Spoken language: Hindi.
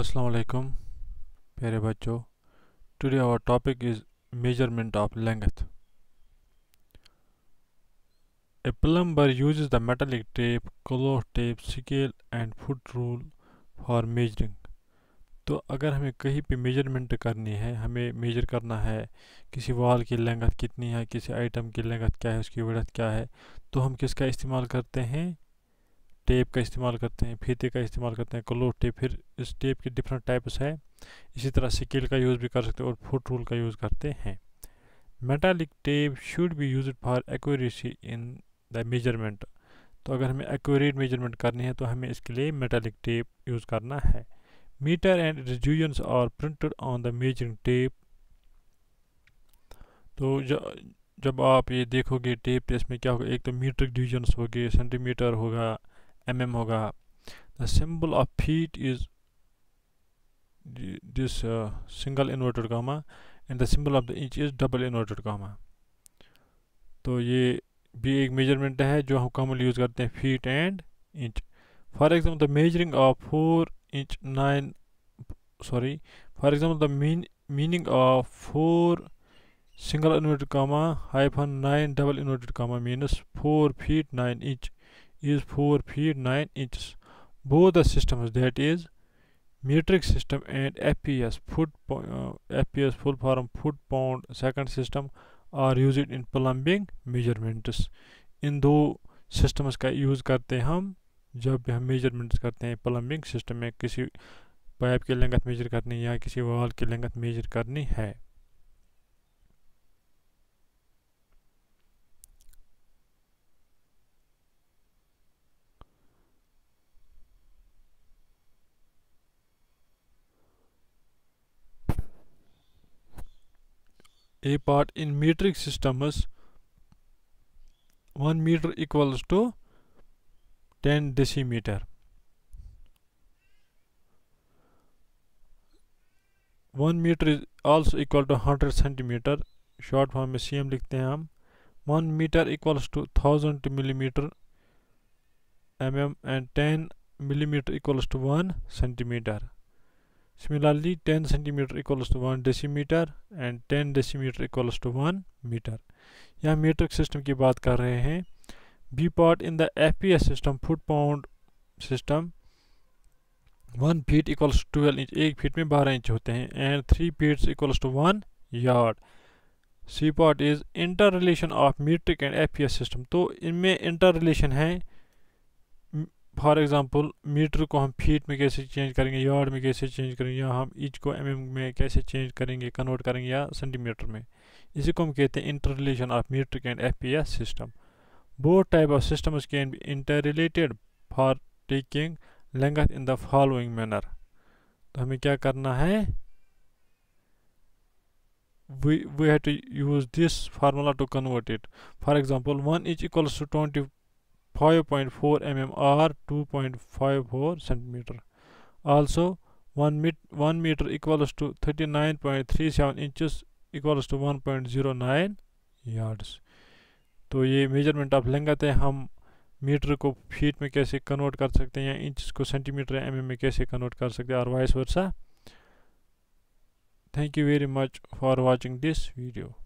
अस्सलाम वालेकुम प्यारे बच्चों today our topic is measurement of length a plumber use the metallic tape cloth tape scale and foot rule for measuring तो अगर हमें कहीं पे मेजरमेंट करनी है हमें मेजर करना है किसी वॉल की लेंगत कितनी है किसी आइटम की लेंगत क्या है उसकी वर्थ क्या है तो हम किसका इस्तेमाल करते हैं टेप का इस्तेमाल करते हैं फीते का इस्तेमाल करते हैं क्लोथ टेप फिर इस टेप के डिफरेंट टाइप्स है इसी तरह स्केल का यूज़ भी कर सकते हैं और फुट रूल का यूज़ करते हैं metallic tape should be use for accuracy in the measurement तो अगर हमें एक्यूरेट मेजरमेंट करनी है तो हमें इसके लिए मेटालिक टेप यूज़ करना है metre and revisions are printed on the measuring tape तो जब आप ये देखोगे टेप तो इसमें क्या होगा एक तो मीटर डिवीजन्स होगी सेंटीमीटर होगा एम mm होगा the symbol of feet is this uh, single inverted comma and the symbol of the inch is double inverted तो ये भी एक मेजरमेंट है जो हम कॉमन यूज़ करते हैं feet and inch for example the measuring of four inch nine sorry for example the meaning of four single inverted comma hyphen nine double inverted comma means four feet nine inch is 4 feet 9 inches. Both the systems that is metric system and FPS foot uh, FPS full form foot pound second system are used in plumbing measurements. In two systems का use karte hum हम जब हम मेजरमेंट्स करते हैं प्लम्बिंग सिस्टम में किसी पाइप की लेंथ मेजर करनी या किसी वॉल की लेंथ मेजर करनी है a part in metric system is 1 meter equals to 10 decimeter 1 meter is also equal to 100 centimeter short form में cm लिखते हैं 1 meter equals to 1000 millimeter mm and 10 millimeter equals to 1 centimeter Similarly, 10 centimeter equals to 1 decimeter and 10 decimeter equals to 1 meter. यहाँ मीट्रिक सिस्टम की बात कर रहे हैं B part in the F P S system foot pound system one feet equals twelve inch एक फीट में बारह इंच होते हैं and three feets equals to one yard C part is interrelation of metric and F P S system तो इनमें इंटर रिलेशन है फॉर एग्ज़ाम्पल मीटर को हम फीट में कैसे चेंज करेंगे यार्ड में कैसे चेंज करेंगे या हम इंच को एम mm में कैसे चेंज करेंगे कन्वर्ट करेंगे या सेंटीमीटर में इसी को हम कहते हैं interrelation of metre and F P S system both type of system can be interrelated for taking length in the following manner तो हमें क्या करना है we we have to use this formula to convert it For example, one inch equals two 20 5.4 mm or 2.54 cm. Also, 1, mit, 1 meter equals to 39.37 inches equals to 1.09 yards. तो ये मेजरमेंट ऑफ लेंगत है हम मीटर को फीट में कैसे कन्वर्ट कर सकते हैं या इंच को सेंटीमीटर एम एमएम में कैसे कन्वर्ट कर सकते हैं और vice versa thank you very much for watching this video